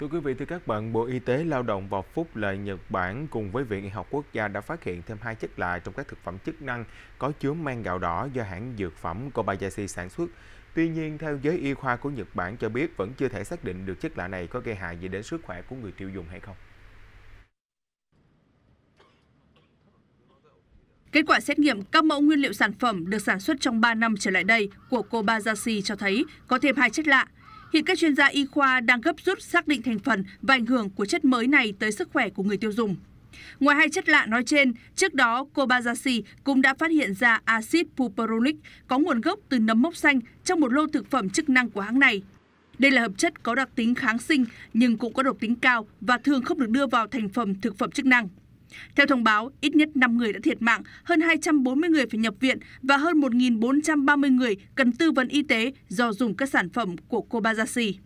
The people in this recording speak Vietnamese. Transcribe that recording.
Thưa quý vị, thưa các bạn, Bộ Y tế Lao động và Phúc lợi Nhật Bản cùng với Viện Y học Quốc gia đã phát hiện thêm hai chất lạ trong các thực phẩm chức năng có chứa men gạo đỏ do hãng dược phẩm Kobayashi sản xuất. Tuy nhiên, theo giới y khoa của Nhật Bản cho biết vẫn chưa thể xác định được chất lạ này có gây hại gì đến sức khỏe của người tiêu dùng hay không. Kết quả xét nghiệm các mẫu nguyên liệu sản phẩm được sản xuất trong 3 năm trở lại đây của Kobayashi cho thấy có thêm hai chất lạ Hiện các chuyên gia y khoa đang gấp rút xác định thành phần và ảnh hưởng của chất mới này tới sức khỏe của người tiêu dùng. Ngoài hai chất lạ nói trên, trước đó Kobayashi cũng đã phát hiện ra axit puperonic có nguồn gốc từ nấm mốc xanh trong một lô thực phẩm chức năng của hãng này. Đây là hợp chất có đặc tính kháng sinh nhưng cũng có độc tính cao và thường không được đưa vào thành phẩm thực phẩm chức năng. Theo thông báo, ít nhất 5 người đã thiệt mạng, hơn 240 người phải nhập viện và hơn 1.430 người cần tư vấn y tế do dùng các sản phẩm của Kobayashi.